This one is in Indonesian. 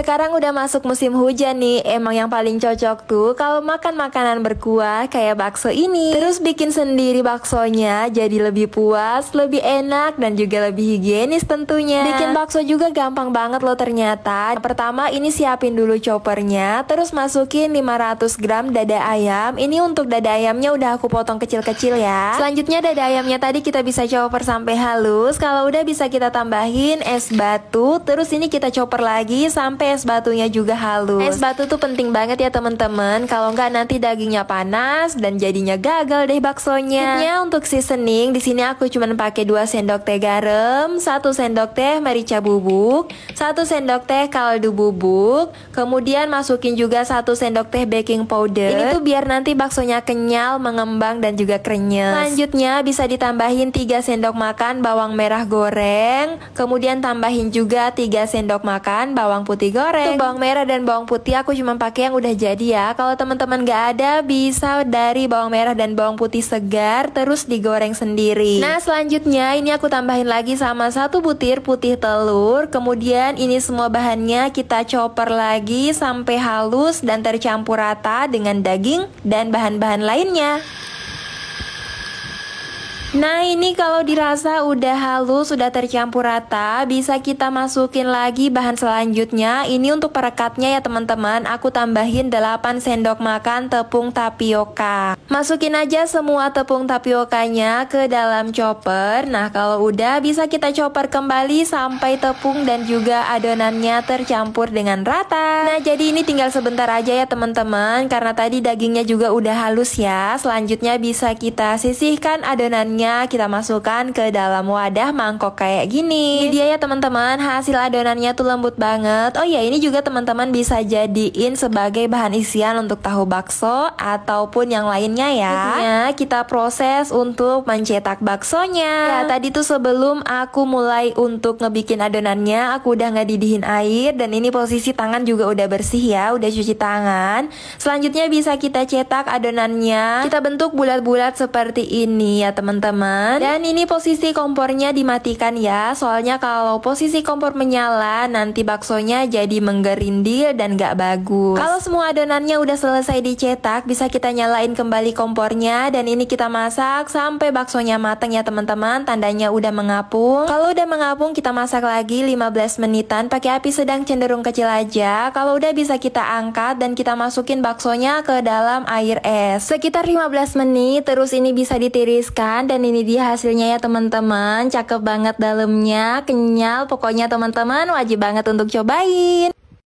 Sekarang udah masuk musim hujan nih, emang yang paling cocok tuh kalau makan makanan berkuah kayak bakso ini. Terus bikin sendiri baksonya, jadi lebih puas, lebih enak, dan juga lebih higienis tentunya. Bikin bakso juga gampang banget loh ternyata. Pertama ini siapin dulu choppernya, terus masukin 500 gram dada ayam. Ini untuk dada ayamnya udah aku potong kecil-kecil ya. Selanjutnya dada ayamnya tadi kita bisa chopper sampai halus. Kalau udah bisa kita tambahin es batu, terus ini kita chopper lagi sampai es eh, batunya juga halus. Es eh, batu tuh penting banget ya teman-teman. Kalau nggak nanti dagingnya panas dan jadinya gagal deh baksonya. Tipnya untuk seasoning di sini aku cuma pakai 2 sendok teh garam, 1 sendok teh merica bubuk, 1 sendok teh kaldu bubuk, kemudian masukin juga 1 sendok teh baking powder. Ini tuh biar nanti baksonya kenyal, mengembang dan juga krenyes. Selanjutnya bisa ditambahin 3 sendok makan bawang merah goreng, kemudian tambahin juga 3 sendok makan bawang putih digoreng. Untuk bawang merah dan bawang putih aku cuma pakai yang udah jadi ya. Kalau teman-teman gak ada bisa dari bawang merah dan bawang putih segar terus digoreng sendiri. Nah selanjutnya ini aku tambahin lagi sama satu butir putih telur. Kemudian ini semua bahannya kita chopper lagi sampai halus dan tercampur rata dengan daging dan bahan-bahan lainnya. Nah ini kalau dirasa udah halus, sudah tercampur rata Bisa kita masukin lagi bahan selanjutnya Ini untuk perekatnya ya teman-teman Aku tambahin 8 sendok makan tepung tapioka Masukin aja semua tepung tapiokanya ke dalam chopper. Nah, kalau udah bisa kita chopper kembali sampai tepung dan juga adonannya tercampur dengan rata. Nah, jadi ini tinggal sebentar aja ya teman-teman karena tadi dagingnya juga udah halus ya. Selanjutnya bisa kita sisihkan adonannya, kita masukkan ke dalam wadah mangkok kayak gini. Ini dia ya teman-teman, hasil adonannya tuh lembut banget. Oh ya, ini juga teman-teman bisa jadiin sebagai bahan isian untuk tahu bakso ataupun yang lainnya baksonya ya. kita proses untuk mencetak baksonya. Ya, tadi tuh sebelum aku mulai untuk ngebikin adonannya, aku udah ngedidihin air dan ini posisi tangan juga udah bersih ya, udah cuci tangan. Selanjutnya bisa kita cetak adonannya. Kita bentuk bulat-bulat seperti ini ya, teman-teman. Dan ini posisi kompornya dimatikan ya, soalnya kalau posisi kompor menyala nanti baksonya jadi menggerindil dan gak bagus. Kalau semua adonannya udah selesai dicetak, bisa kita nyalain kembali dari kompornya dan ini kita masak sampai baksonya mateng ya teman-teman tandanya udah mengapung kalau udah mengapung kita masak lagi 15 menitan pakai api sedang cenderung kecil aja kalau udah bisa kita angkat dan kita masukin baksonya ke dalam air es sekitar 15 menit terus ini bisa ditiriskan dan ini dia hasilnya ya teman-teman cakep banget dalamnya kenyal pokoknya teman-teman wajib banget untuk cobain